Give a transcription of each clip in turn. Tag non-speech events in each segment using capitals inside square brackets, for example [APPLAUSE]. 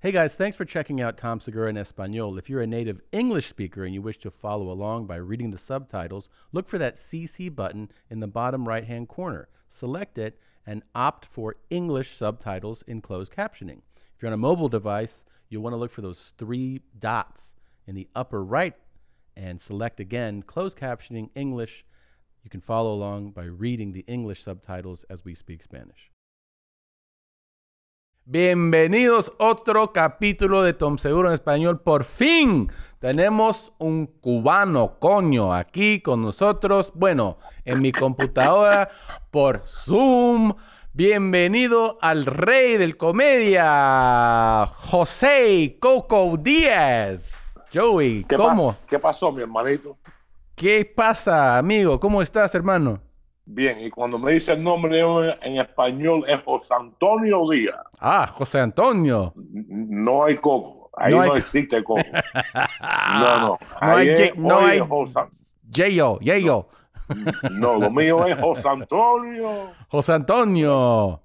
Hey guys, thanks for checking out Tom Segura in Espanol. If you're a native English speaker and you wish to follow along by reading the subtitles, look for that CC button in the bottom right hand corner. Select it and opt for English subtitles in closed captioning. If you're on a mobile device, you'll want to look for those three dots in the upper right and select again closed captioning English. You can follow along by reading the English subtitles as we speak Spanish. Bienvenidos otro capítulo de Tom Seguro en español. Por fin tenemos un cubano, coño, aquí con nosotros. Bueno, en mi computadora por Zoom. Bienvenido al rey del comedia, José Coco Díaz. Joey, ¿cómo? ¿Qué pasó, mi hermanito? ¿Qué pasa, amigo? ¿Cómo estás, hermano? Bien, y cuando me dice el nombre en español es José Antonio Díaz. Ah, José Antonio. No hay coco. Ahí no, existe coco. [LAUGHS] no, no. No hay, es, no José... Yeyo, No, lo mío es José Antonio. José Antonio.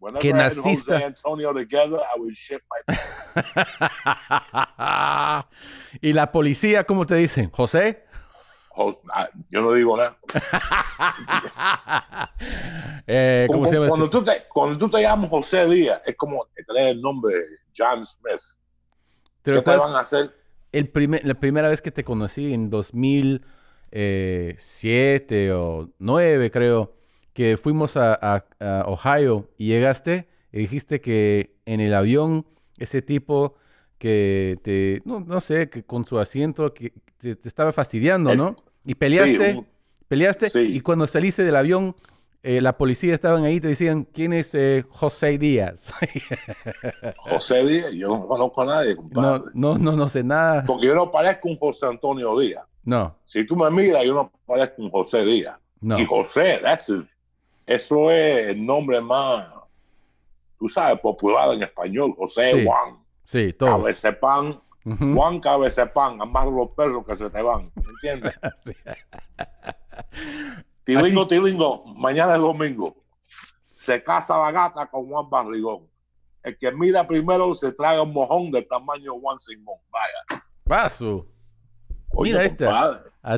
Whenever que naciste. Antonio together, I will ship [LAUGHS] y la policía, ¿cómo te dicen? José. Ah, yo no digo nada. [LAUGHS] Eh, cuando, tú te, cuando tú te llamas José Díaz, es como tener el nombre de John Smith. ¿Qué te van a hacer? El primer, la primera vez que te conocí en 2007 eh, o 2009, creo, que fuimos a, a Ohio y llegaste y dijiste que en el avión ese tipo que te, no, sé, que con su asiento que te, estaba fastidiando, ¿no? Y peleaste, peleaste, y cuando saliste del avión, eh, la policía estaban ahí y te decían, ¿quién es eh, José Díaz? [LAUGHS] José Díaz, yo no conozco a nadie, compadre. No, no, no, sé nada. Porque yo no parezco un José Antonio Díaz. No. Si tú me miras, yo no parezco un José Díaz. No. Y José, eso es el nombre más, tú sabes, popular en español, José Juan. Sí, todos. Cabecepan, juan -huh. Juan pan amar los perros que se te van, ¿entiendes? [LAUGHS] tilingo, tilingo, mañana es domingo. Se casa la gata con Juan Barrigón. El que mira primero se traga un mojón del tamaño Juan Simón. Vaya. Paso. Oye, Mira este.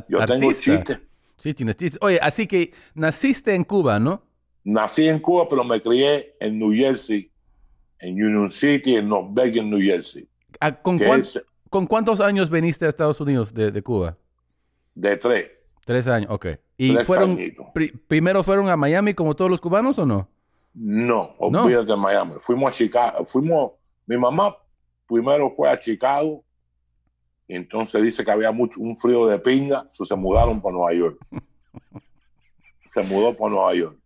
yo tengo chiste. Sí, tienes chiste. Oye, así que naciste en Cuba, ¿no? Nací en Cuba, pero me crié en New Jersey en Union City, en North en New Jersey. Ah, eh, ¿Con, cuántos años viniste a Estados Unidos de, Cuba? De tres. Tres años, ok. ¿Y fueron, primero fueron a Miami como todos los cubanos o no? No, olvídate de Miami. Fuimos a Chicago. Fuimos, mi mamá primero fue a Chicago, entonces dice que había mucho, un frío de pinga, se mudaron para Nueva York. [LAUGHS] Se mudó para Nueva York.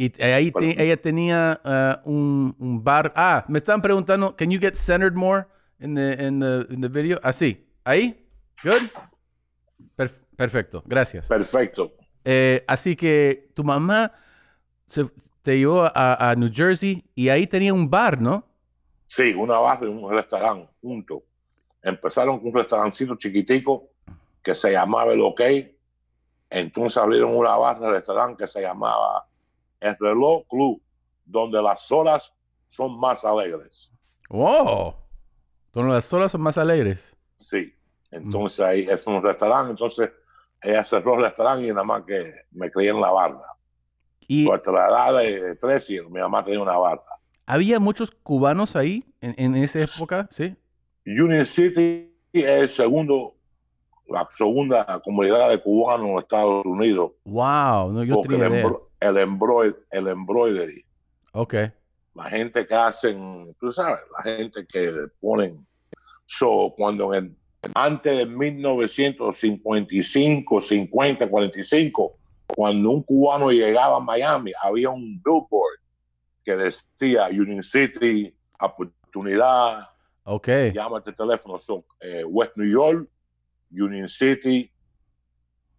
Y ahí ella tenía ah, un, bar. Ah, me están preguntando, can you get centered more in the, in video? Así, ah, ahí, good. perfecto, gracias. Perfecto. Eh, así que tu mamá te llevó a, New Jersey y ahí tenía un bar, ¿no? Sí, una bar y un restaurante junto. Empezaron con un restaurancito chiquitico que se llamaba El OK. Entonces abrieron una barra, restaurante que se llamaba el reloj club, donde las olas son más alegres. ¡Wow! Donde las horas son más alegres. Sí. Mm. Entonces ahí es un restaurante. Entonces ella cerró el restaurante y nada más que me creí en la barra. Y hasta la edad de 13, mi mamá tenía una barra. ¿Había muchos cubanos ahí en, en esa época? Sí. Union City es el segundo la segunda comunidad de cubanos en Estados Unidos. Wow, no, yo tenía el, el embroidery. Ok. La gente que hacen, tú sabes, la gente que ponen. So, cuando antes de 1955, 50, 45, cuando un cubano llegaba a Miami, había un billboard que decía Union City, oportunidad. Ok. Llámate este teléfono. Son eh, West New York, Union City,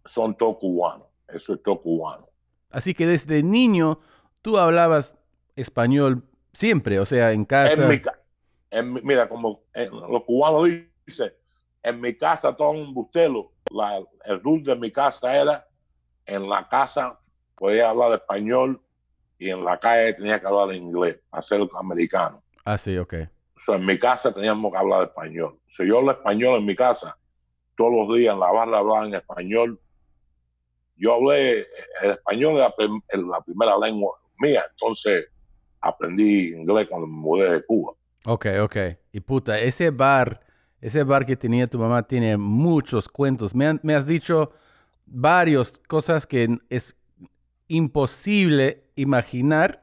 son todos cubanos. Eso es todo cubano. Así que desde niño tú hablabas español siempre, o sea, en casa. En mi, mira, como eh, los cubanos dicen, en mi casa todo un bustelo. el rule de mi casa era, en la casa podía hablar español y en la calle tenía que hablar inglés, hacer americano. Ah, sí, ok. sea, en mi casa teníamos que hablar español. Si yo hablo español en mi casa, todos los días en la barra hablaba en español yo hablé, español en la primera lengua mía, entonces aprendí inglés cuando me mudé de Cuba. Ok, ok. Y puta, ese bar, ese bar que tenía tu mamá tiene muchos cuentos. Me, me has dicho varias cosas que es imposible imaginar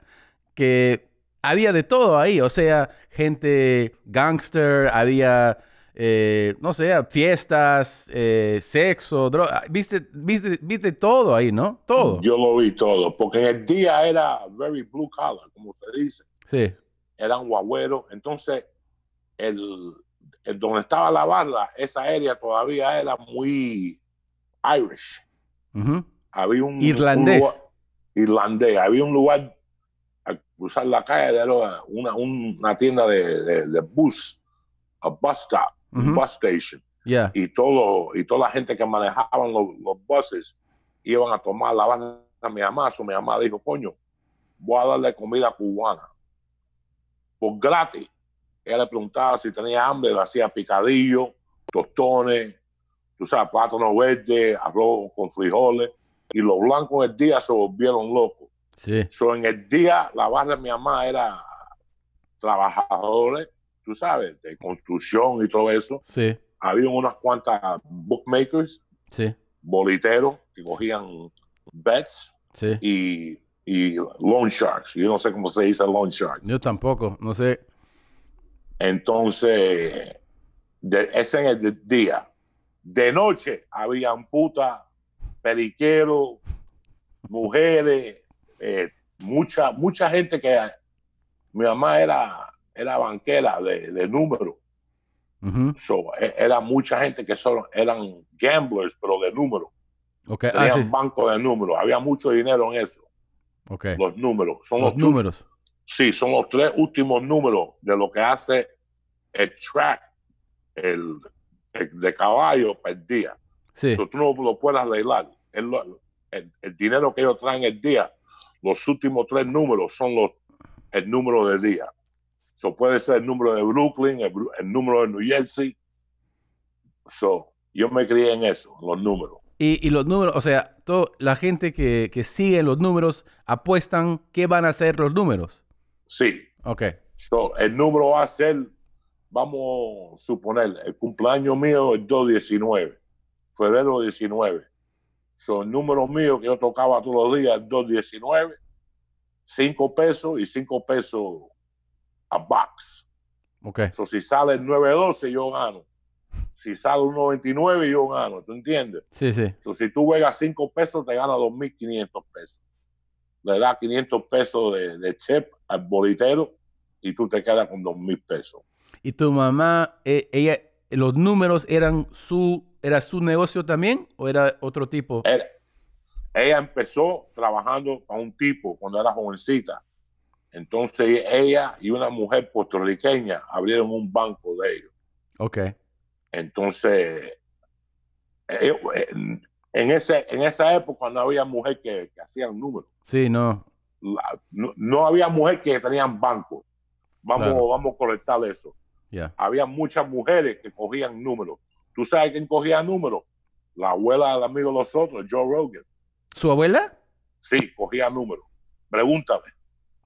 que había de todo ahí. O sea, gente gangster, había eh, no sé, fiestas, eh, sexo, droga. Ah, viste, viste, viste todo ahí, ¿no? Todo. Yo lo vi todo, porque el día era very blue collar, como se dice. Sí. Eran guagüeros. Entonces, el, donde estaba la barra, esa área todavía era muy Irish. Había un. Irlandés. irlandés. Había un lugar al cruzar la calle, una, una tienda de, de bus, a bus stop bus station. Y, todo, y toda la gente que manejaban los, buses iban a tomar la barra de mi mamá. Su mi mamá dijo, coño, voy a darle comida cubana. Por gratis. Ella le preguntaba si tenía hambre, le hacía picadillo, tostones, tú sabes, verde, verde arroz con frijoles. Y los blancos en el día se volvieron locos. en el día la barra de mi mamá era trabajadores tú sabes, de construcción y todo eso. Sí. Había unas cuantas bookmakers, sí. boliteros que cogían bets y, y loan sharks. Yo no sé cómo se dice loan sharks. Yo tampoco, no sé. Entonces, ese es el día. De noche habían putas, periqueros, mujeres, eh, mucha, mucha gente que mi mamá era era banquera de, de número. E, era mucha gente que solo eran gamblers, pero de número. Okay. un ah, banco de números. Había mucho dinero en eso. Los números. Son los, números. sí, son los tres últimos números de lo que hace el track, el, de caballo el día. tú no lo puedes arreglar. El, el, dinero que ellos traen el día, los últimos tres números son los el número del día. So puede ser el número de Brooklyn, el, número de New Jersey. So, yo me crié en eso, los números. Y, los números, o sea, todo, la gente que, sigue los números apuestan qué van a ser los números. Sí. Ok. So, el número va a ser, vamos a suponer, el cumpleaños mío es 219, febrero 19. son números número que yo tocaba todos los días 219, 5 pesos y 5 pesos a box. Ok. si sale el 9-12, yo gano. Si sale un 99, yo gano. ¿Tú entiendes? Sí, sí. si tú juegas 5 pesos, te ganas 2.500 pesos. Le da 500 pesos de, de chip al bolitero y tú te quedas con 2.000 pesos. ¿Y tu mamá, e, ella, los números eran su, era su negocio también o era otro tipo? ella empezó trabajando con un tipo cuando era jovencita entonces ella y una mujer puertorriqueña abrieron un banco de ellos. Ok. Entonces, eh, eh, en, ese, en esa época no había mujer que, hacían números. Sí, no. no. había mujer que tenían banco. Vamos, vamos a colectar eso. Había muchas mujeres que cogían números. ¿Tú sabes quién cogía números? La abuela del amigo de los otros, Joe Rogan. ¿Su abuela? Sí, cogía números. Pregúntame.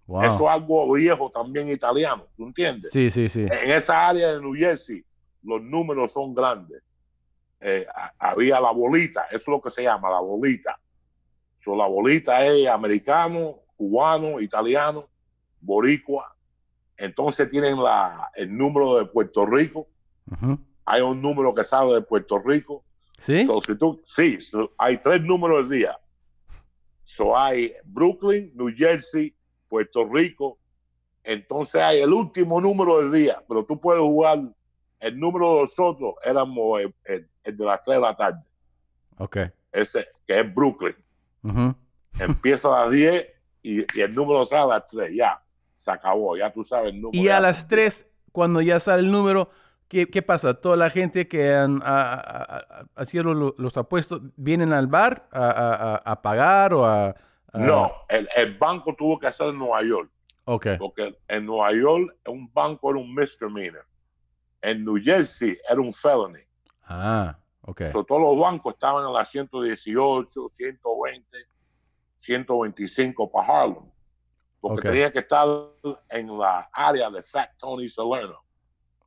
Eso es algo viejo también italiano, ¿tú entiendes? Sí, sí, sí. En esa área de New Jersey, los números son grandes. Eh, había la bolita, eso es lo que se llama, la bolita. So, la bolita es americano, cubano, italiano, boricua. Entonces tienen la, el número de Puerto Rico. Hay un número que sale de Puerto Rico. Sí. sí, hay tres números al día. So, hay Brooklyn, New Jersey Puerto Rico. Entonces hay el último número del día, pero tú puedes jugar el número de nosotros, éramos el, de las 3 de la tarde. Ok. Ese, que es Brooklyn. Empieza a las 10 y, el número sale a las 3, ya. Se acabó, ya tú sabes el número. Y a las 3, cuando ya sale el número, ¿qué, pasa? Toda la gente que han, sido los, apuestos vienen al bar a pagar o a Ah. No, el, banco tuvo que hacer en Nueva York. ok Porque en Nueva York un banco era un misdemeanor. En New Jersey era un felony. Ah, ok. todos los bancos estaban en la 118, 120, 125 para Harlem. Porque tenía que estar en la área de Fat Tony Salerno.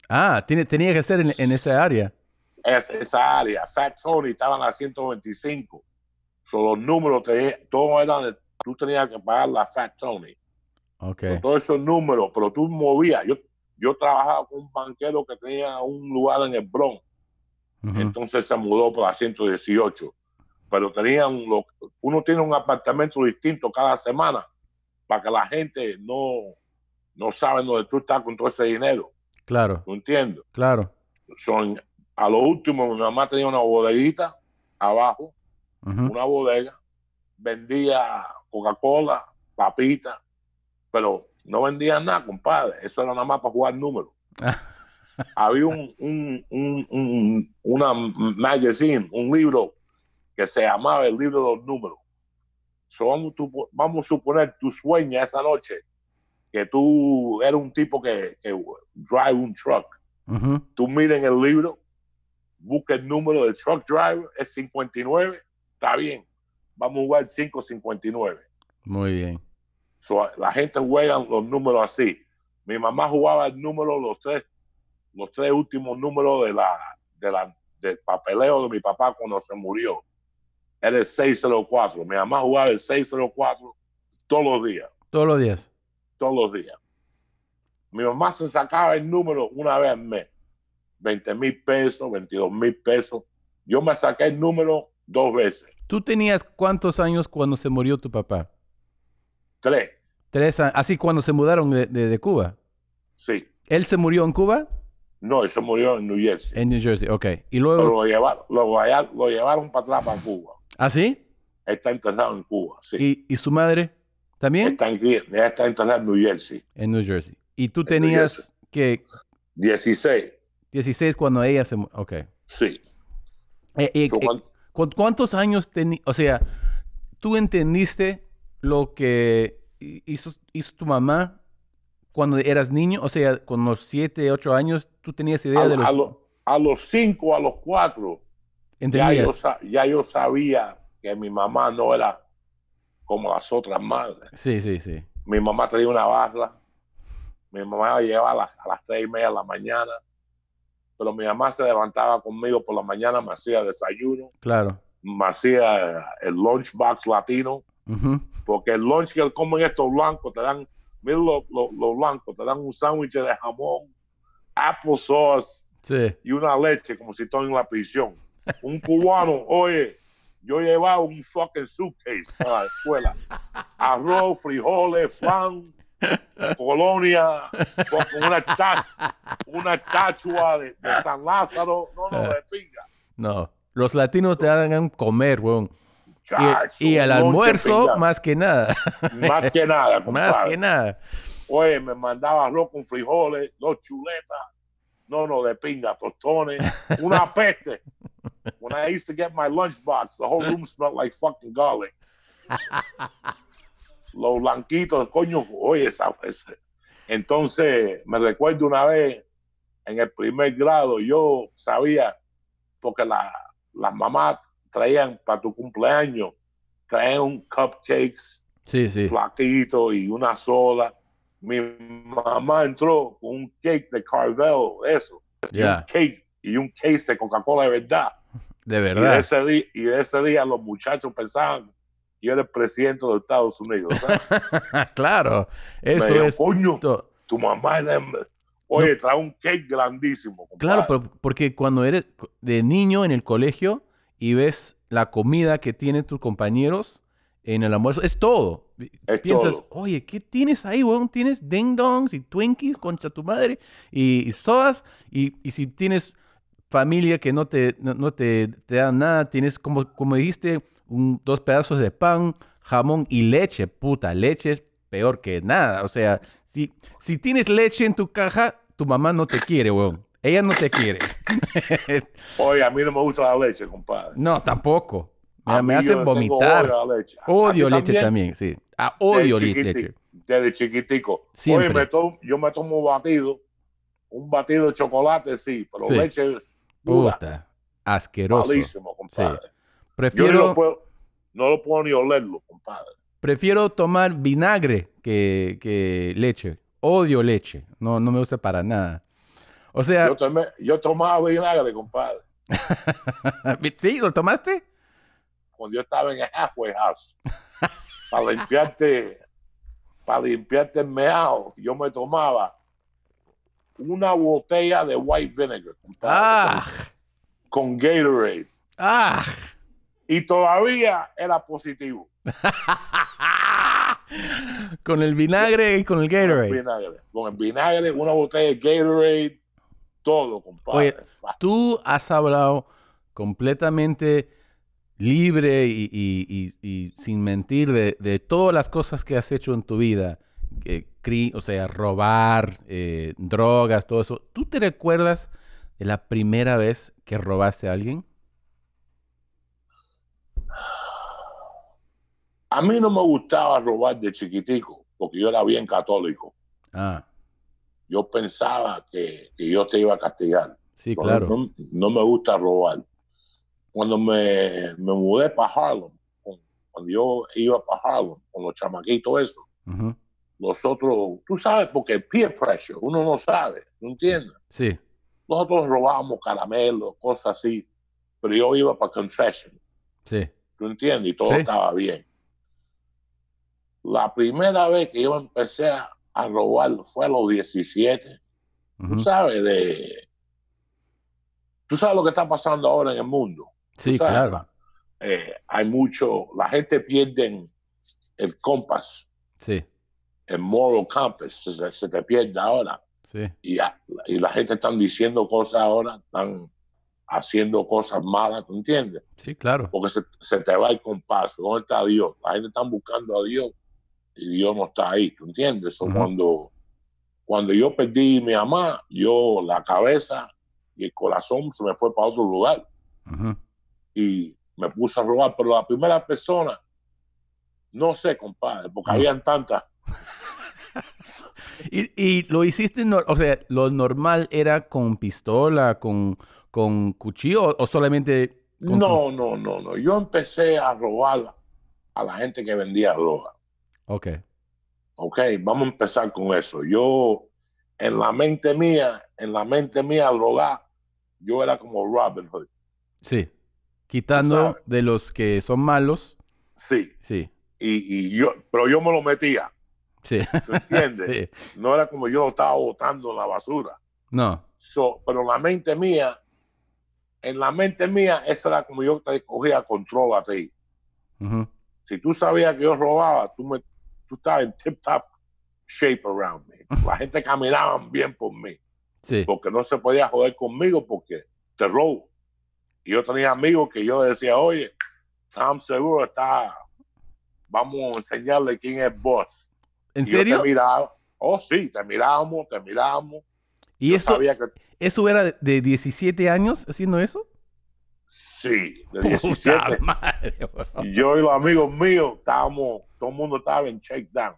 Ah, tiene, tenía que ser en, esa área. Es, esa área. Fat Tony estaba en la 125. So, los números, te, todos eran de, tú tenías que pagar la Fat Tony. Okay. todos esos números, pero tú movías. Yo, yo trabajaba con un banquero que tenía un lugar en el Bronx. Entonces se mudó para 118. Pero tenían, uno tiene un apartamento distinto cada semana para que la gente no, no sabe dónde tú estás con todo ese dinero. Claro. ¿Tú entiendes? Claro. Son, a lo último, mi mamá tenía una bodeguita abajo una bodega, vendía Coca-Cola, papita, pero no vendía nada, compadre. Eso era nada más para jugar números. [LAUGHS] Había un, magazine, un libro que se llamaba el libro de los números. vamos, a suponer, tu sueñas esa noche que tú eres un tipo que, drive un truck. Tú miras en el libro, busca el número del truck driver, es 59, está bien, vamos a jugar 5.59. Muy bien. la gente juega los números así. Mi mamá jugaba el número, los tres, los tres últimos números de la, del papeleo de mi papá cuando se murió. Era el 604. Mi mamá jugaba el 604 todos los días. Todos los días. Todos los días. Mi mamá se sacaba el número una vez al mes. 20 mil pesos, 22 mil pesos. Yo me saqué el número dos veces. ¿Tú tenías cuántos años cuando se murió tu papá? Tres. Tres años. Así cuando se mudaron de, de, Cuba. Sí. ¿Él se murió en Cuba? No, él se murió en New Jersey. En New Jersey, ok. Y luego. Pero lo, llevaron, para atrás para Cuba. ¿Ah, sí? Está internado en Cuba, sí. ¿Y, y su madre también? Está, en, está en New Jersey. En New Jersey. ¿Y tú tenías que. 16. 16 cuando ella se. murió, Ok. Sí. Eh, ¿Y eh, ¿Cuántos años tenías? O sea, tú entendiste lo que hizo, hizo tu mamá cuando eras niño, o sea, con los siete, ocho años, tú tenías idea de los... A, a los cinco, a los cuatro. ya yo, ya yo sabía que mi mamá no era como las otras madres. Sí, sí, sí. Mi mamá tenía una barra, mi mamá llegaba a las, a las seis y media de la mañana, pero mi mamá se levantaba conmigo por la mañana, me hacía desayuno. Claro. Me hacía eh, el lunchbox latino. Porque el lunch que comen estos blancos te dan, mira los blancos, te dan un sándwich de jamón, applesauce sí. y una leche, como si estuviera en la prisión. Un cubano, oye, yo llevaba un fucking suitcase para la escuela. Arroz, frijoles, flan, Colonia, con una, una estatua de, San Lázaro. No, no, de ah. pinga. No, los latinos te hagan comer, weón. y, el almuerzo, más que nada. Más que nada, compadre. [LAUGHS] Más que nada. Oye, me mandaba arroz con frijoles, dos chuletas, no, no, de pinga, tostones, una [LAUGHS] peste. When I used to get my lunchbox, the whole room smelled like fucking garlic. [LAUGHS] los blanquitos, coño, oye, esa, Entonces, me recuerdo una vez, en el primer grado, yo sabía, porque las mamás traían para tu cumpleaños, traían cupcakes, flaquitos y una sola. Mi mamá entró con un cake de Carvel, eso, un cake y un cake de Coca-Cola de verdad. De verdad. Y y ese día los muchachos pensaban y eres presidente de Estados Unidos. ¿sabes? ¿ah? [LAUGHS] claro, eso es. tu mamá era... Em, oye, trae un cake grandísimo. Claro, pero porque cuando eres de niño en el colegio y ves la comida que tienen tus compañeros en el almuerzo, es todo. Piensas, oye, ¿qué tienes ahí, weón? Tienes ding dongs y twinkies, concha tu madre, y, sodas, y, si tienes familia que no te, no, te, nada, tienes, como, como dijiste, dos pedazos de pan, jamón y leche. Puta, leche es peor que nada. O sea, si, si tienes leche en tu caja, tu mamá no te quiere, weón. Ella no te quiere. [LAUGHS] Oye, a mí no me gusta la leche, compadre. No, tampoco. Me, hacen vomitar. Leche. Odio leche también, sí. Ah, odio leche. Desde chiquitico. Siempre. Oye, yo me tomo un batido. Un batido de chocolate, sí, pero leche es Puta, asqueroso. Malísimo, compadre. Prefiero, no lo, puedo, ni olerlo, compadre. Prefiero tomar vinagre que, leche. Odio leche. No, me gusta para nada. O sea. Yo, tomaba vinagre, compadre. [LAUGHS] ¿Sí? ¿Lo tomaste? Cuando yo estaba en el Halfway House. para limpiarte. Para limpiarte el meado, yo me tomaba una botella de white vinegar. Compadre, ah. Con, con Gatorade. ¡Ah! y todavía era positivo. [LAUGHS] con el vinagre y con el Gatorade. Con el vinagre, con el vinagre una botella de Gatorade, todo, compadre. Oye, ah. tú has hablado completamente libre y, sin mentir de, todas las cosas que has hecho en tu vida. o sea, robar, eh, drogas, todo eso. ¿Tú te recuerdas de la primera vez que robaste a alguien? A mí no me gustaba robar de chiquitico, porque yo era bien católico. Ah. Yo pensaba que, yo te iba a castigar. Sí, claro. No, me gusta robar. Cuando me, mudé para Harlem, cuando yo iba para Harlem con los chamaquitos, eso, nosotros, tú sabes, porque peer pressure, uno no sabe, ¿no entiendes? Sí. Nosotros robábamos caramelos, cosas así, pero yo iba para confession. Sí. ¿Tú entiendes? Y todo estaba bien. La primera vez que yo empecé a, robar fue a los 17. Tú sabes, de. Tú sabes lo que está pasando ahora en el mundo. Sí, claro. Eh, hay mucho. La gente pierde el compás. Sí. El moral compass se, te pierde ahora. Sí. Y, la gente están diciendo cosas ahora, están haciendo cosas malas, ¿tú entiendes? Sí, claro. Porque se, se te va el compás. ¿Dónde está Dios? La gente está buscando a Dios y Dios no está ahí, ¿tú entiendes? cuando, cuando yo perdí a mi mamá, yo la cabeza y el corazón se me fue para otro lugar. Y me puse a robar, pero la primera persona, no sé, compadre, porque ah. habían tantas. [LAUGHS] y, lo hiciste, o sea, lo normal era con pistola, con, con cuchillo o, solamente... no, no, no, no. Yo empecé a robar a la gente que vendía droga. Ok. Ok, vamos a empezar con eso. Yo, en la mente mía, en la mente mía, al yo era como Robin Hood. Sí. Quitando de los que son malos. Sí. Sí. Y, yo, pero yo me lo metía. Sí. ¿Tú entiendes? [LAUGHS] No era como yo lo estaba botando en la basura. No. So, pero la mente mía, en la mente mía, esa era como yo te cogía control a ti. Si tú sabías que yo robaba, tú me, tú estabas en tip top shape around me. [LAUGHS] La gente caminaba bien por mí. Porque no se podía joder conmigo porque te robo. Y yo tenía amigos que yo decía, oye, Tom Seguro está, vamos a enseñarle quién es vos. ¿En y serio? te miraba, oh sí, te miramos te miramos ¿Y esto, eso era de 17 años haciendo eso? Sí, de 17. Madre, yo y los amigos míos estábamos todo el mundo estaba en check down.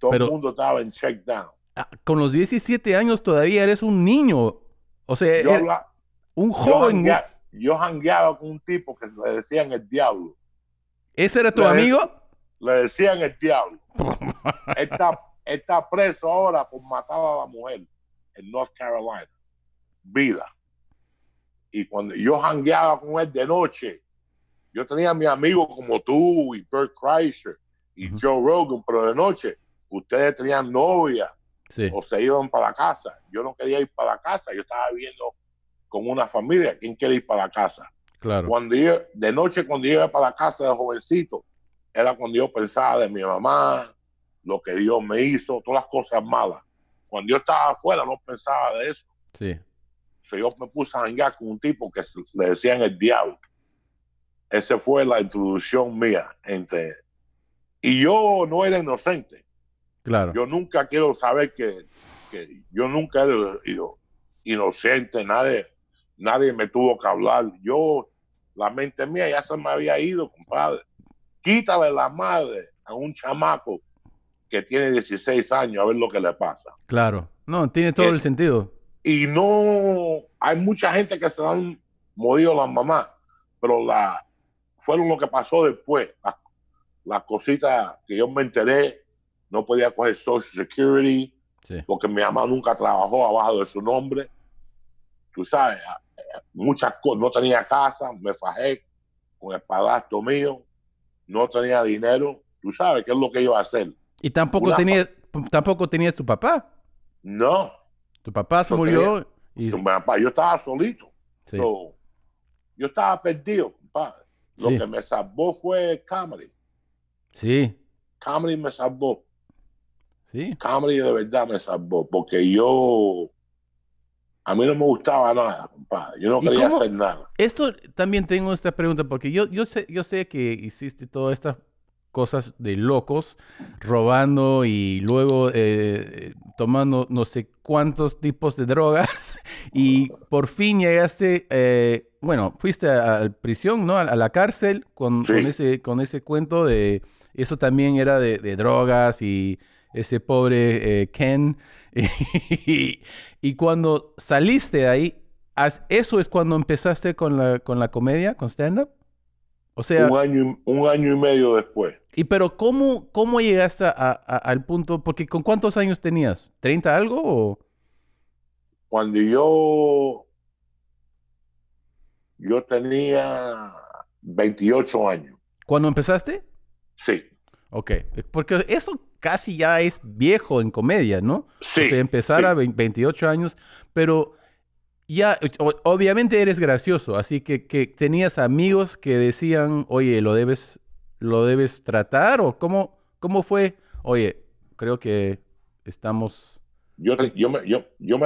Todo el mundo estaba en check down. Ah, con los 17 años todavía eres un niño. O sea, un joven. Yo jangueaba, con un tipo que le decían el diablo. ¿Ese era tu amigo? Le decían el diablo. está, está preso ahora por matar a la mujer en North Carolina. Vida. Y cuando yo jangueaba con él de noche, yo tenía a mis amigos como tú y Bert Kreischer y Joe Rogan, pero de noche ustedes tenían novia o se iban para casa. Yo no quería ir para casa, yo estaba viviendo con una familia. ¿Quién quiere ir para casa? Claro. Cuando de noche, cuando iba para la casa de jovencito, era cuando yo pensaba de mi mamá, lo que Dios me hizo, todas las cosas malas. Cuando yo estaba afuera no pensaba de eso. Sí. yo me puse a hangar con un tipo que le decían el diablo. Esa fue la introducción mía. Entre... Y yo no era inocente. Claro. Yo nunca quiero saber que, yo nunca era inocente, nadie, nadie me tuvo que hablar. Yo, la mente mía ya se me había ido, compadre. Quítale la madre a un chamaco que tiene 16 años a ver lo que le pasa. Claro. No, tiene todo eh, el sentido. Y no, hay mucha gente que se han morido las mamás, pero la, fueron lo que pasó después. Las, cositas que yo me enteré, no podía coger Social Security, porque mi mamá nunca trabajó abajo de su nombre. Tú sabes, muchas cosas. No tenía casa, me fajé con el padrastro mío, no tenía dinero. Tú sabes qué es lo que iba a hacer. Y tampoco tenía tenías, tampoco tenías tu papá. No. Tu papá se murió. yo estaba solito. yo estaba perdido, compadre. Lo que me salvó fue Comedy. Sí. Comedy me salvó. Sí. Camry de verdad me salvó, porque yo. A mí no me gustaba nada, compadre. Yo no quería hacer nada. Esto también tengo esta pregunta, porque yo, yo, sé, yo sé que hiciste todas estas cosas de locos, robando y luego eh, tomando no sé cuántos tipos de drogas [LAUGHS] y por fin llegaste, eh, bueno, fuiste a, la prisión, ¿no? A, la cárcel con, ese, con ese cuento de, eso también era de, drogas y ese pobre eh, Ken. [LAUGHS] y, y cuando saliste de ahí, ¿Eso es cuando empezaste con la, con la comedia, con stand-up? O sea, un año, y, un año y medio después. ¿Y pero cómo, cómo llegaste al punto? Porque ¿con cuántos años tenías? ¿30 algo? O? Cuando yo, yo tenía 28 años. ¿Cuándo empezaste? Sí. Ok, porque eso casi ya es viejo en comedia, ¿no? Sí. empezar a 28 años, pero ya, obviamente eres gracioso, así que, que tenías amigos que decían, oye, lo debes, lo debes tratar o cómo, cómo fue, oye, creo que estamos... Yo, yo, yo, yo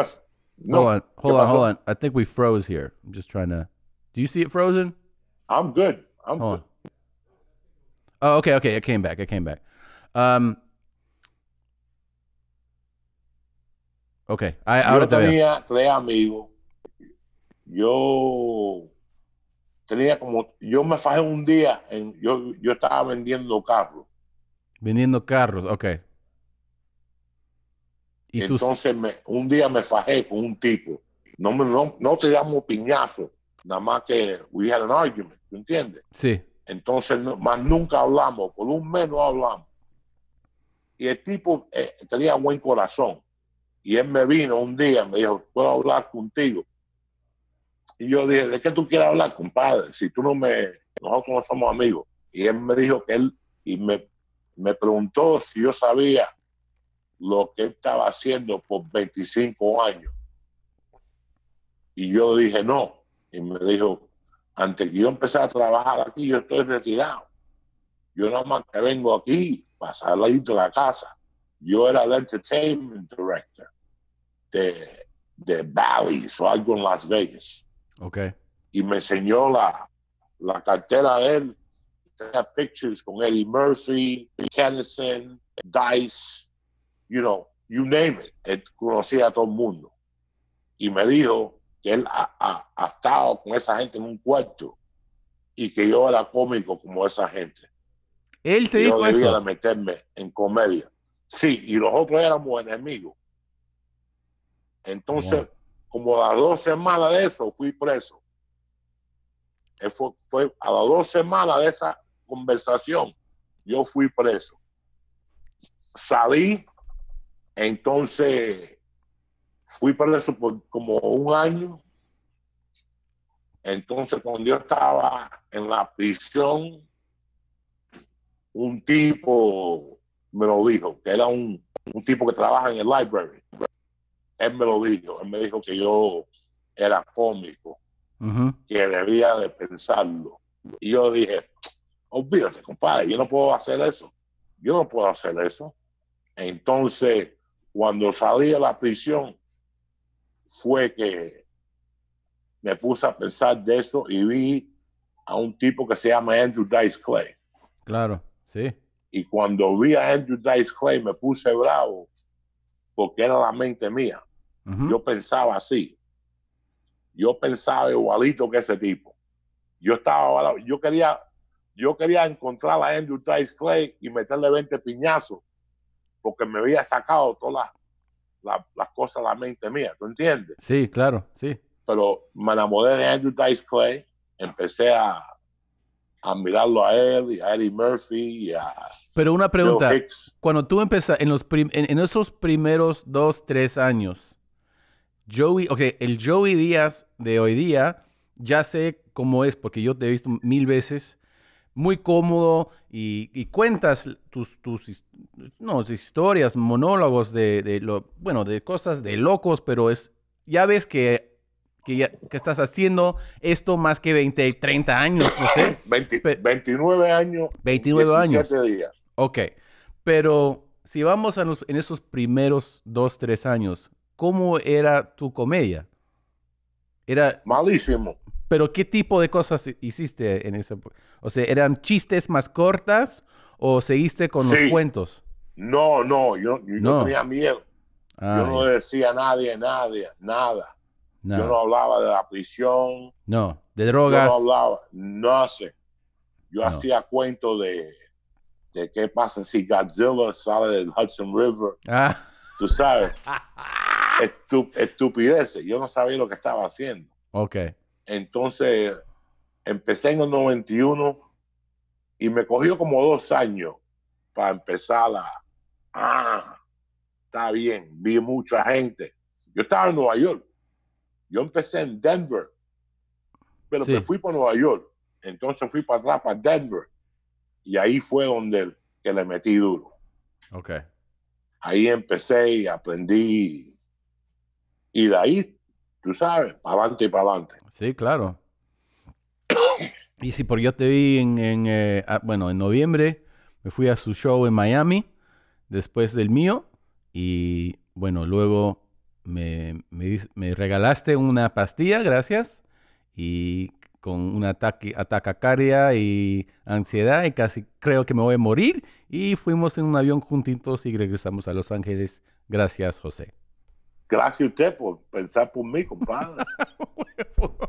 No, hold on, hold on, hold on. I think we froze here. I'm just trying to... Do you see it frozen? I'm good. I'm good. Oh, okay, okay. It came back. It came back. Um, okay. I, ahora no Yo tenía, tres yo tenía como, yo me fajé un día, en, yo, yo estaba vendiendo carros. Vendiendo carros, ok. ¿Y Entonces un día me fajé con un tipo. No, no, no te damos piñazo, nada más que we had an argument, ¿tú entiendes? Sí. Entonces, más nunca hablamos, por un mes no hablamos. Y el tipo eh, tenía buen corazón. Y él me vino un día, me dijo, puedo hablar contigo. Y yo dije, ¿de qué tú quieres hablar, compadre? Si tú no me, nosotros no somos amigos. Y él me dijo que él, y me, preguntó si yo sabía lo que él estaba haciendo por 25 años. Y yo dije, no. Y me dijo, antes que yo empecé a trabajar aquí, yo estoy retirado. Yo nada más que vengo aquí para salir de la casa. Yo era el entertainment director de, de Bally's o algo en Las Vegas. Okay. Y me enseñó la, la cartera de él. Tenía pictures con Eddie Murphy, Kennison, Dice, you know, you name it. Él conocía a todo el mundo. Y me dijo que él ha, estado con esa gente en un cuarto y que yo era cómico como esa gente. Él te dijo yo debía meterme en comedia. Sí, y nosotros éramos enemigos. Entonces, como a las dos semanas de eso fui preso. a las dos semanas de esa conversación, yo fui preso. Salí, entonces fui preso por como un año. Entonces, cuando yo estaba en la prisión, un tipo me lo dijo, que era un, un tipo que trabaja en el library él me lo dijo, él me dijo que yo era cómico, que debía de pensarlo. Y yo dije, olvídate, compadre, yo no puedo hacer eso, yo no puedo hacer eso. Entonces, cuando salí de la prisión, fue que me puse a pensar de eso y vi a un tipo que se llama Andrew Dice Clay. Claro, sí. Y cuando vi a Andrew Dice Clay me puse bravo porque era la mente mía. Yo pensaba así. Yo pensaba igualito que ese tipo. Yo estaba, yo quería, yo quería encontrar a Andrew Dice Clay y meterle 20 piñazos porque me había sacado todas las, cosas de la mente mía, ¿tú entiendes? Sí, claro, sí. Pero me enamoré de Andrew Dice Clay, empecé a, mirarlo a él y a Eddie Murphy y a Pero una pregunta, cuando tú empezaste, en, en, esos primeros dos, tres años, Joey, ok, el Joey Díaz de hoy día ya sé cómo es, porque yo te he visto mil veces, muy cómodo y, cuentas tus, tus historias, monólogos de, lo, bueno, de cosas de locos, pero es, ya ves que, estás haciendo esto más que 20, 30 años, no 29 [LAUGHS] años. 29 años. Días. Ok, pero si vamos a en esos primeros 2, 3 años, cómo era tu comedia. Era... Malísimo. Pero ¿qué tipo de cosas hiciste en ese... O sea, ¿eran chistes más cortas o seguiste con los cuentos? No, no, yo, no. tenía miedo. Yo no decía a nadie, nadie, nada. Yo no hablaba de la prisión. No, de drogas. Yo no hablaba, no sé. Yo hacía cuentos de, de qué pasa si Godzilla sale del Hudson River. Ah. Tú sabes. [LAUGHS] estupideces. Yo no sabía lo que estaba haciendo. Ok. Entonces, empecé en el 91 y me cogió como dos años para empezar a... Ah, está bien, vi mucha gente. Yo estaba en Nueva York. Yo empecé en Denver, pero me fui para Nueva York. Entonces fui para atrás, para Denver. Y ahí fue donde que le metí duro. Ok. Ahí empecé y aprendí y de ahí, tú sabes, para adelante y para adelante. Sí, claro. y si por yo te vi en, eh, ah, bueno, en noviembre, me fui a su show en Miami, después del mío, y bueno, luego me, regalaste una pastilla, gracias, y con un ataque, atacacaria y ansiedad y casi creo que me voy a morir. Y fuimos en un avión juntitos y regresamos a Los Ángeles. Gracias, José. Gracias a usted por pensar por mí, compadre.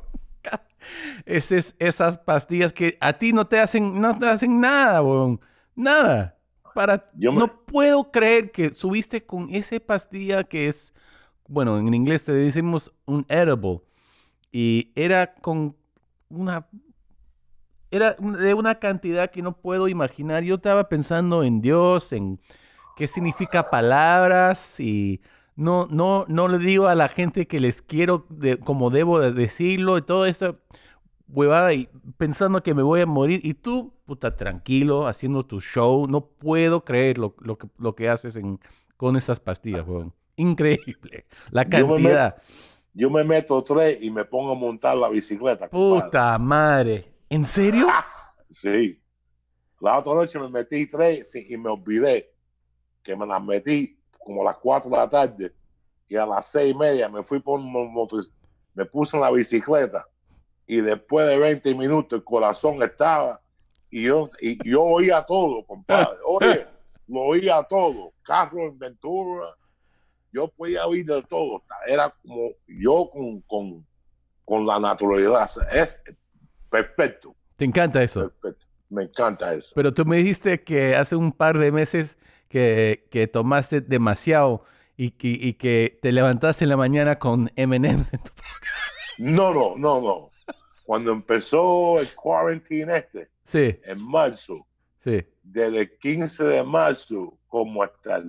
[LAUGHS] esas pastillas que a ti no te hacen, no te hacen nada, weón. Nada. Para, No puedo creer que subiste con esa pastilla que es, bueno, en inglés te decimos un edible. Y era con una... Era de una cantidad que no puedo imaginar. Yo estaba pensando en Dios, en qué significa palabras y no, no, no le digo a la gente que les quiero como debo decirlo y toda esta huevada y pensando que me voy a morir. Y tú, puta, tranquilo, haciendo tu show. No puedo creer lo, que, haces con esas pastillas, weón. Increíble. La cantidad. Yo me, meto tres y me pongo a montar la bicicleta. Puta madre. ¿En serio? [LAUGHS] sí. La otra noche me metí tres y me olvidé que me las metí como a las 4 de la tarde y a las 6 y media me fui por motor me puse en la bicicleta y después de 20 minutos el corazón estaba y yo, y yo oía todo, compadre. [LAUGHS] Oye, lo oía todo. Carro Ventura, yo podía oír de todo. Era como yo con, la naturaleza Es perfecto. ¿Te encanta eso? Me encanta eso. Pero tú me dijiste que hace un par de meses que, tomaste demasiado y, que te levantaste en la mañana con M&M's tu [LAUGHS] No, no, no, no. Cuando empezó el quarantine este, sí. en marzo, sí. desde el 15 de marzo como hasta,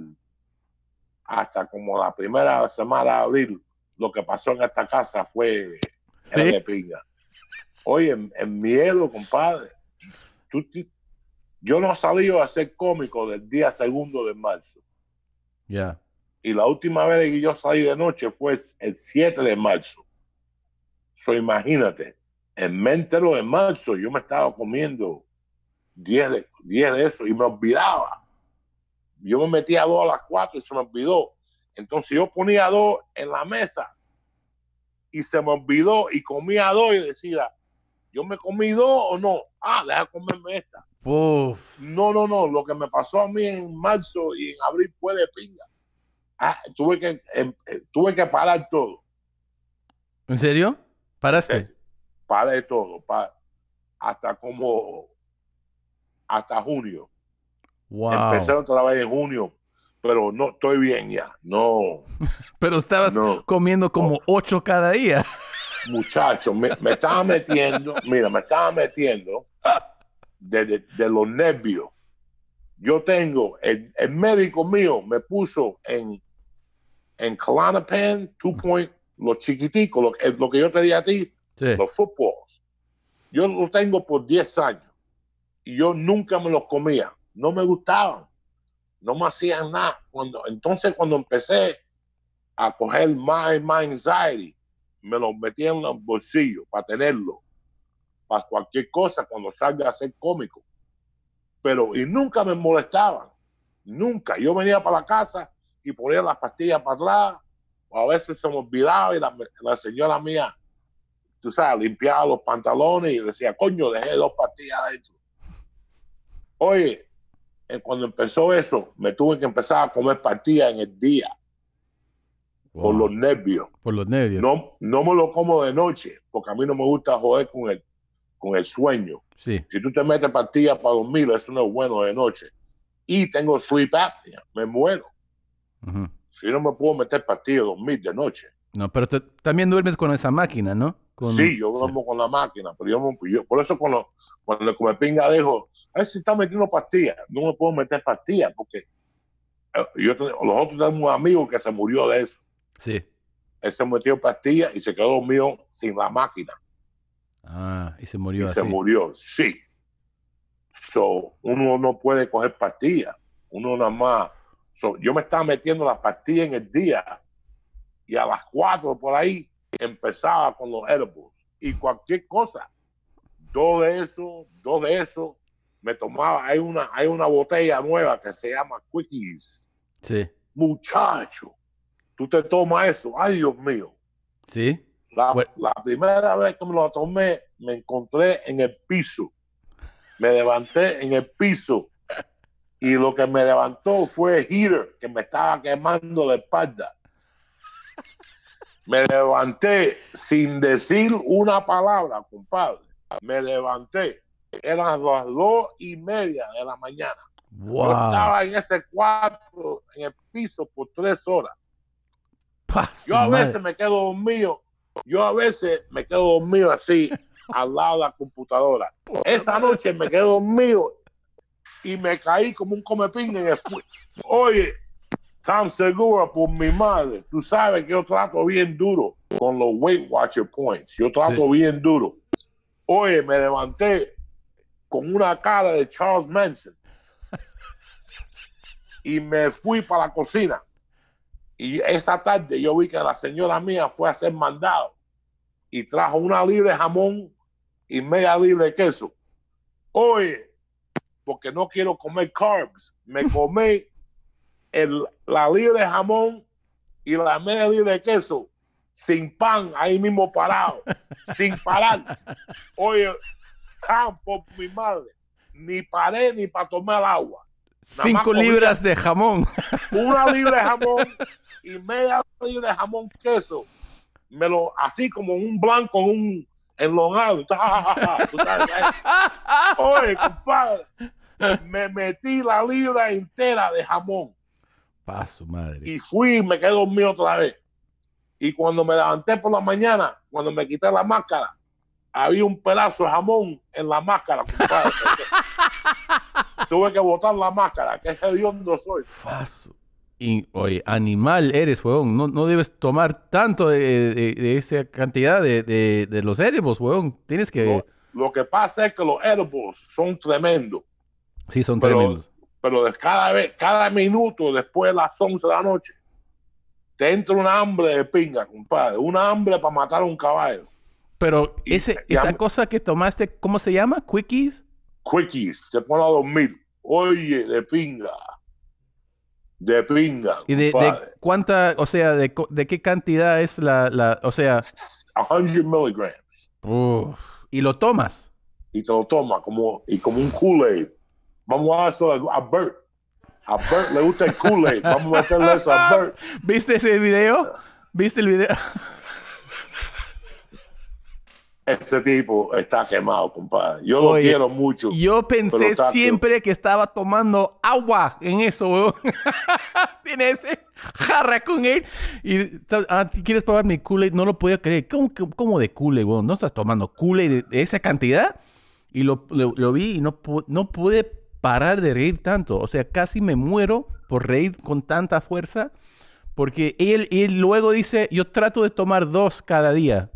hasta como la primera semana de abril, lo que pasó en esta casa fue era Oye, en, en miedo, compadre. Tú, yo no a ser cómico del día segundo de marzo. Ya. Y la última vez que yo salí de noche fue el 7 de marzo. Soy, imagínate, en Méntelo de marzo yo me estaba comiendo 10 de, 10 de eso y me olvidaba. Yo me metía a dos a las 4 y se me olvidó. Entonces yo ponía dos en la mesa y se me olvidó y comía dos y decía, yo me comí dos o no. Ah, deja comerme esta. No, no, no. Lo que me pasó a mí en marzo y en abril fue de pinga. Ah, tuve, que, em, eh, tuve que parar todo. ¿En serio? ¿Paraste? paré todo. hasta como. Hasta junio. Wow. Empezaron otra vez en junio. Pero no estoy bien ya. No. [LAUGHS] pero estabas comiendo como ocho cada día. Muchacho, me estaba metiendo. mira, me estaba metiendo de, los nervios. Yo tengo, el, médico mío me puso en, en Klanapan, Two Point, los chiquiticos, eh, lo, que yo te di a ti, los footballs. Yo los tengo por 10 años y yo nunca me los comía. No me gustaban, no me hacían nada. Cuando, entonces, cuando empecé a coger más y anxiety, me los metí en los bolsillos para tenerlo para cualquier cosa cuando salga a ser cómico. Pero, y nunca me molestaban, nunca. Yo venía para la casa y ponía las pastillas para atrás, a veces se me olvidaba y la, señora mía, tú sabes, limpiaba los pantalones y decía, coño, dejé dos pastillas adentro. Oye, eh, cuando empezó eso, me tuve que empezar a comer pastillas en el día. Por los nervios. Por los nervios. No, no me lo como de noche, porque a mí no me gusta joder con el, con el sueño. Si tú te metes pastillas para dormir, eso no es bueno de noche. Y tengo sleep apnea, me muero. Si no me puedo meter pastillas dormir de noche. No, pero también duermes con esa máquina, ¿no? Sí, yo duermo con la máquina, pero yo, por eso cuando, cuando me pinga dejo, a ver si está metiendo pastillas, no me puedo meter pastillas porque eh, yo, nosotros tenemos un amigo que se murió de eso. Sí. Él se metió pastillas y se quedó dormido sin la máquina. Ah, y se murió. Y se murió, sí. So, uno no puede coger pastillas. Uno nada más. yo me estaba metiendo la pastilla en el día y a las cuatro por ahí empezaba con los herbos y cualquier cosa. Dos de eso, dos de eso. Me tomaba, hay una, hay una botella nueva que se llama Quickies. Sí. Muchacho, tú te tomas eso, ay Dios mío. Sí. La, primera vez que me lo tomé, me encontré en el piso. Me levanté en el piso. Y lo que me levantó fue el heater, que me estaba quemando la espalda. Me levanté sin decir una palabra, compadre. Me levanté. Eran las dos y media de la mañana. Yo estaba en ese cuarto, en el piso, por tres horas. Yo a veces me quedo dormido yo a veces me quedo dormido así [LAUGHS] al lado de la computadora. Esa noche me quedo dormido y me caí como un comepín en el Oye, Tom Segura, por mi madre, tú sabes que yo trato bien duro con los Weight Watcher Points. Yo trato bien duro. Oye, me levanté con una cara de Charles Manson [LAUGHS] y me fui para la cocina. Y esa tarde yo vi que la señora mía fue a ser mandado y trajo una libre jamón y media libre de queso. Oye, porque no quiero comer carbs, me [LAUGHS] comí la libre de jamón y la media libre de queso sin pan, ahí mismo parado, [LAUGHS] sin parar. Oye, tampoco mi madre, ni paré ni para tomar agua. Cinco libras de jamón. Una [LAUGHS] libra de jamón y media libra de jamón queso. Me lo, así como un blanco, un [LAUGHS] sabes? ¿eh? Oye, compadre, me metí la libra entera de jamón. Paso, madre. Y fui y me quedé dormido otra vez. Y cuando me levanté por la mañana, cuando me quité la máscara, había un pedazo de jamón en la máscara, compadre. [LAUGHS] Tuve que botar la máscara, que no soy. Y, oye, animal eres, weón. No, debes tomar tanto de, esa cantidad de, de, los herbos weón. Tienes que... Lo, que pasa es que los herbos son tremendos. Sí, son tremendos. Pero de cada, vez, cada minuto después de las 11 de la noche, te entra un hambre de pinga, compadre. Una hambre para matar a un caballo. Pero esa cosa que tomaste, ¿cómo se llama? ¿Quickies? quickies, te ponen a dormir. Oye, de pinga. De pinga. ¿Y de, cuánta, o sea, de, de qué cantidad es la, la o sea? 100 miligramos. y lo tomas. Y te lo tomas como, y como un Kool-Aid. Vamos a hacer a Bert. A Bert le gusta el Kool-Aid. Vamos a meterle eso a [LAUGHS] Bert. ¿Viste ese video? ¿Viste el video? Ese tipo está quemado, compadre. Yo lo quiero mucho. Yo pensé siempre que estaba tomando agua en eso, weón. [LAUGHS] Tiene ese jarra con él. Y ah, quieres probar mi kool -Aid? No lo podía creer. ¿Cómo, de kool weón? ¿No estás tomando kool de, esa cantidad? Y lo, vi y no, no pude parar de reír tanto. O sea, casi me muero por reír con tanta fuerza. Porque él, él luego dice, yo trato de tomar dos cada día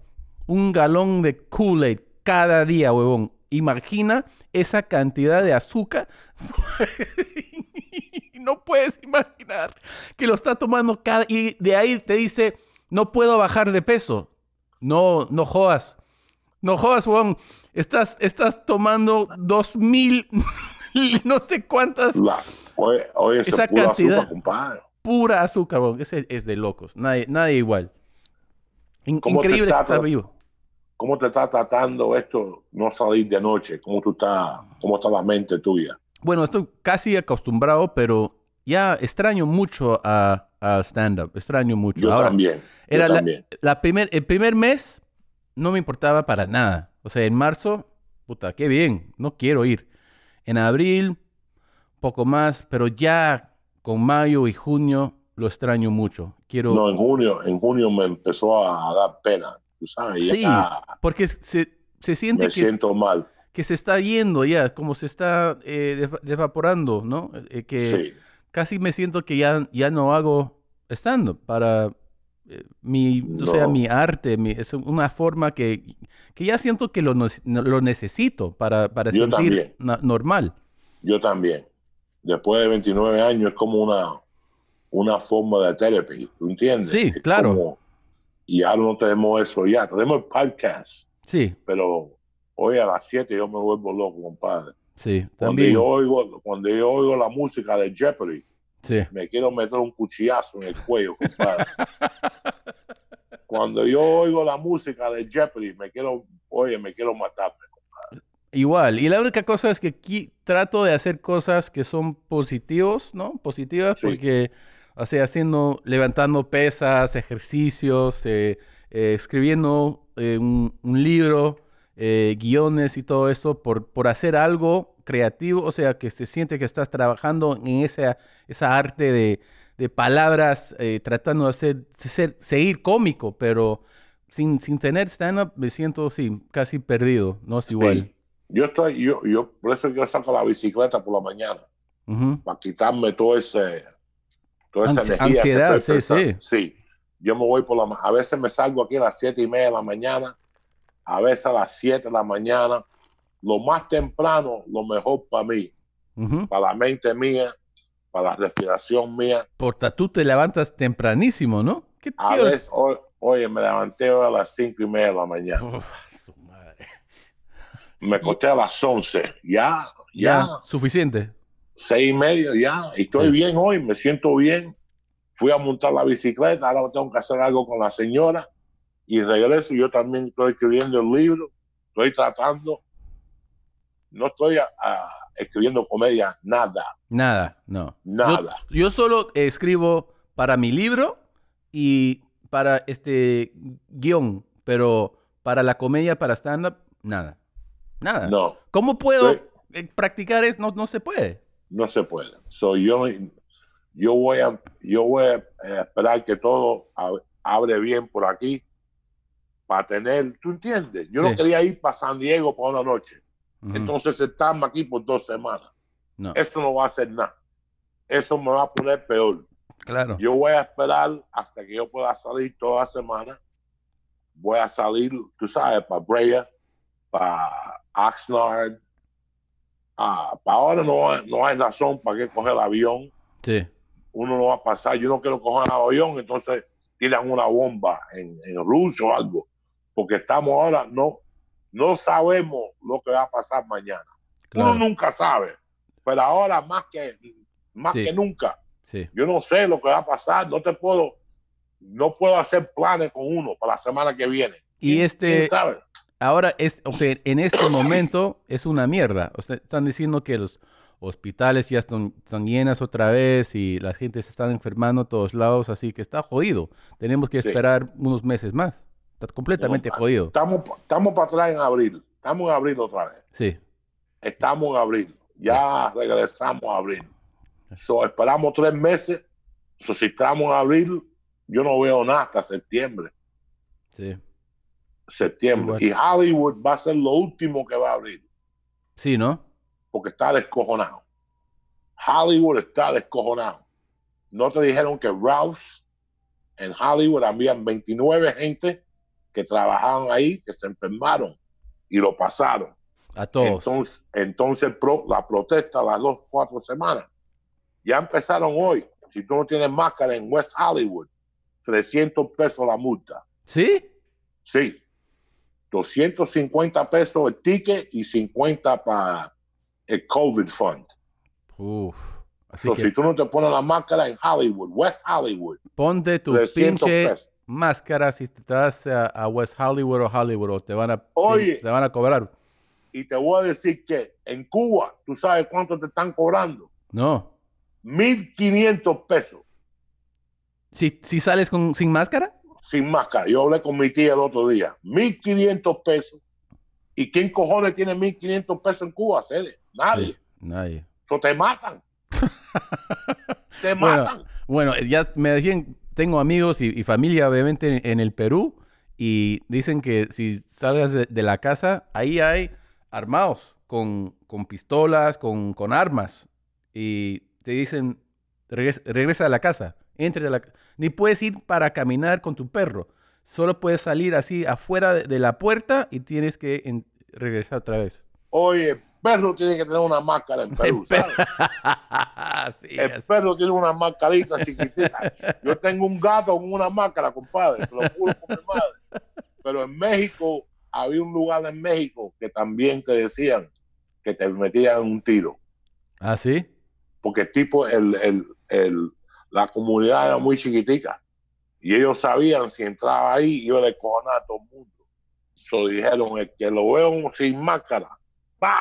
un galón de Kool-Aid cada día, huevón. Imagina esa cantidad de azúcar. [LAUGHS] no puedes imaginar que lo está tomando cada... Y de ahí te dice, no puedo bajar de peso. No, no jodas. No jodas, huevón. Estás, estás tomando dos mil, [LAUGHS] no sé cuántas... oye, esa Azúcar, compadre. Pura azúcar, huevón. Ese es de locos. Nadie, nadie igual. increíble está vivo. ¿Cómo te está tratando esto no salir de noche? ¿Cómo, tú estás, ¿Cómo está la mente tuya? Bueno, estoy casi acostumbrado, pero ya extraño mucho a, stand-up. Extraño mucho. Yo también. Era La, la el primer mes no me importaba para nada. O sea, en marzo, puta, qué bien, no quiero ir. En abril, poco más, pero ya con mayo y junio lo extraño mucho. Quiero... No, en junio, en junio me empezó a dar pena. Sí, porque se, siente que, siento mal. que se está yendo ya, como se está eh, evaporando, ¿no? Eh, que casi me siento que ya, ya no hago estando para eh, mi, no. mi arte, es una forma que, ya siento que lo, necesito para, para sentir normal. Yo también. Después de 29 años es como una, una forma de terapia, ¿tú entiendes? Sí, claro y ahora no tenemos eso ya, tenemos el podcast. Sí. Pero hoy a las 7 yo me vuelvo loco, compadre. Sí, también. Cuando yo oigo, cuando yo oigo la música de Jeopardy, sí. me quiero meter un cuchillazo en el cuello, compadre. [LAUGHS] cuando yo oigo la música de Jeopardy, me quiero, oye, me quiero matar compadre. Igual, y la única cosa es que aquí trato de hacer cosas que son positivos, ¿no? Positivas, porque o sea, haciendo, levantando pesas, ejercicios, eh, eh, escribiendo eh, un, libro, guiones y todo eso por, por hacer algo creativo, o sea, que se siente que estás trabajando en esa, esa arte de, palabras, tratando de hacer, ser, seguir cómico, pero sin, tener stand-up me siento, sí, casi perdido, no es igual. Yo estoy, yo, yo, por eso yo saco la bicicleta por la mañana, para quitarme todo ese entonces sí, sí. yo me voy por la A veces me salgo aquí a las siete y media de la mañana, a veces a las 7 de la mañana. Lo más temprano, lo mejor para mí, para la mente mía, para la respiración mía. Porta, tú te levantas tempranísimo, ¿no? ¿Qué a veces, hoy, oye, me levanté a las cinco y media de la mañana. Me acosté a las 11. ya. ya suficiente seis y media ya, estoy bien hoy, me siento bien. Fui a montar la bicicleta, ahora tengo que hacer algo con la señora y regreso. Yo también estoy escribiendo el libro, estoy tratando. No estoy ah, ah, escribiendo comedia, nada. Nada, no. Nada. Yo, solo escribo para mi libro y para este guión, pero para la comedia, para stand-up, nada. Nada. No. ¿Cómo puedo pues practicar eso? No, no se puede no se puede. Soy yo, yo voy a, yo voy a esperar que todo abre bien por aquí para tener, ¿tú entiendes? Yo no quería ir para San Diego para una noche. Entonces estamos aquí por dos semanas. Eso no va a hacer nada. Eso me va a poner peor. Claro. Yo voy a esperar hasta que yo pueda salir toda semana. Voy a salir, tú sabes, para Brea, para Oxnard, Ah, para ahora no, hay, razón para que coger el avión. Sí. Uno no va a pasar. Yo no quiero coger el avión, entonces tiran una bomba en, en Rusia o algo. Porque estamos ahora, no, no sabemos lo que va a pasar mañana. Uno nunca sabe. Pero ahora más que, más que nunca. Yo no sé lo que va a pasar. No te puedo, no puedo hacer planes con uno para la semana que viene. Y este, ahora, es, o sea, en este momento es una mierda. están diciendo que los hospitales ya están, llenos llenas otra vez y la gente se está enfermando a todos lados, así que está jodido. Tenemos que esperar unos meses más. Está completamente jodido. Estamos, estamos para atrás en abril. Estamos en abril otra vez. Sí. Estamos en abril. Ya regresamos a abril. esperamos tres meses. suscitamos si estamos en abril, yo no veo nada hasta septiembre. Sí septiembre. Y Hollywood va a ser lo último que va a abrir. Sí, ¿no? Porque está descojonado. Hollywood está descojonado. No te dijeron que Ralph's en Hollywood habían 29 gente que trabajaban ahí, que se enfermaron y lo pasaron. A todos. Entonces, entonces la protesta las dos, cuatro semanas. Ya empezaron hoy. Si tú no tienes máscara en West Hollywood, 300 pesos la multa. ¿Sí? Sí. 250 pesos el ticket y 50 para el COVID Fund. Uf. Así Si tú no te pones la máscara en Hollywood, West Hollywood. Ponte tu pinche máscara si te vas a, West Hollywood o Hollywood o te van a, te van a cobrar. Y te voy a decir que en Cuba, ¿tú sabes cuánto te están cobrando? No. 1.500 pesos. ¿Si, ¿Si, sales con, sin máscara? sin máscara. Yo hablé con mi tía el otro día. 1.500 pesos. ¿Y quién cojones tiene 1.500 pesos en Cuba, se Nadie. nadie. Eso te matan. [LAUGHS] te matan. Bueno, ya me decían, tengo amigos y, familia, obviamente, en, el Perú. Y dicen que si salgas de, la casa, ahí hay armados con, pistolas, con, con, armas. Y te dicen, regresa a la casa entre la, ni puedes ir para caminar con tu perro. Solo puedes salir así afuera de, la puerta y tienes que regresar otra vez. Oye, perro tiene que tener una máscara en [LAUGHS] Perú, ¿sabes? [LAUGHS] el perro tiene una mascarita [LAUGHS] chiquitita. Yo tengo un gato con una máscara, compadre, te lo juro mi madre. Pero en México, había un lugar en México que también te decían que te metían un tiro. ¿Ah, sí? Porque tipo, el, el, la comunidad era muy chiquitica y ellos sabían si entraba ahí iba a descojonar a todo el mundo. Eso dijeron, es que lo veo sin máscara, ¡pa!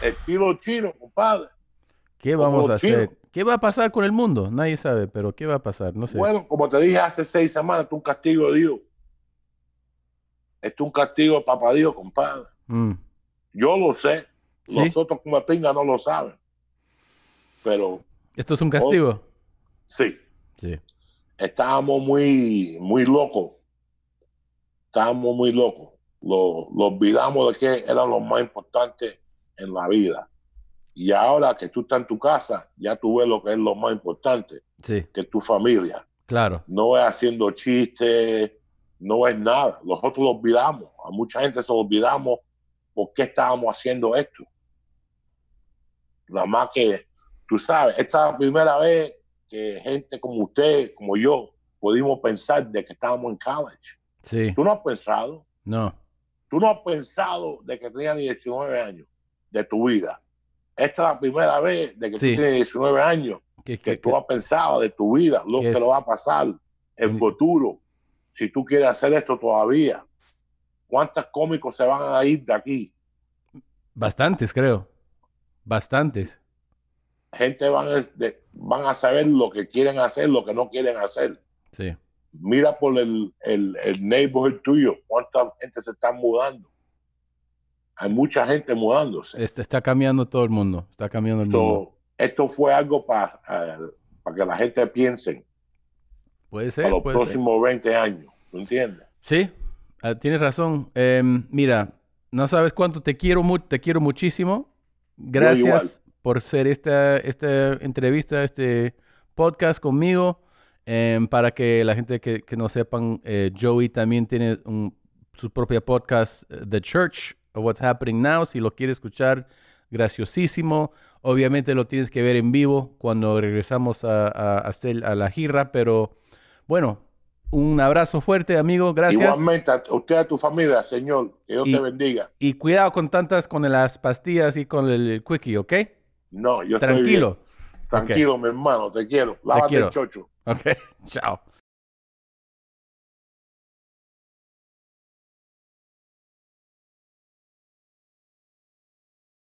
Estilo chino, compadre. ¿Qué vamos a hacer? ¿Qué va a pasar con el mundo? Nadie sabe, pero ¿qué va a pasar? No sé. Bueno, como te dije hace seis semanas, esto es un castigo de Dios. Esto es un castigo de papá Dios, compadre. Mm. Yo lo sé. Nosotros como pinga no lo saben. Pero. Esto es un castigo. Oh. Sí. Sí. Estábamos muy, muy locos. Estábamos muy locos. Lo, olvidamos de que era lo más importante en la vida. Y ahora que tú estás en tu casa, ya tú ves lo que es lo más importante, que es tu familia. Claro. No es haciendo chistes, no es nada. Nosotros lo olvidamos. A mucha gente se lo olvidamos porque estábamos haciendo esto. Nada más que, tú sabes, esta primera vez gente como usted, como yo, pudimos pensar de que estábamos en college. Sí. ¿Tú no has pensado? No. ¿Tú no has pensado de que tenías 19 años de tu vida? Esta es la primera vez de que tienes 19 años que, tú has pensado de tu vida, lo que, lo va a pasar, el futuro, si tú quieres hacer esto todavía. ¿Cuántos cómicos se van a ir de aquí? Bastantes, creo. Bastantes. Gente van a, van a saber lo que quieren hacer, lo que no quieren hacer. Sí. Mira por el, el, el neighborhood tuyo, cuánta gente se está mudando. Hay mucha gente mudándose. Este está cambiando todo el mundo, está cambiando el Esto fue algo para eh, que la gente piense. Puede ser. los próximos 20 años, entiendes? Sí, ah, tienes razón. Em, mira, no sabes cuánto te quiero, te quiero muchísimo. Gracias por ser esta, esta entrevista, este podcast conmigo. Em, para que la gente que, que no sepan, eh, Joey también tiene su propia podcast, eh, The Church, What's Happening Now. Si lo quiere escuchar, graciosísimo. Obviamente lo tienes que ver en vivo cuando regresamos a, a, a la gira, pero bueno, un abrazo fuerte, amigo. Gracias. Igualmente a usted, a tu familia, señor. Que Dios te bendiga. Y cuidado con tantas, con las pastillas y con el, el quickie, ¿ok? No, yo Tranquilo. estoy tranquilo, Tranquilo, mi hermano, te quiero. Lávate el chocho. Ok, [LAUGHS] chao.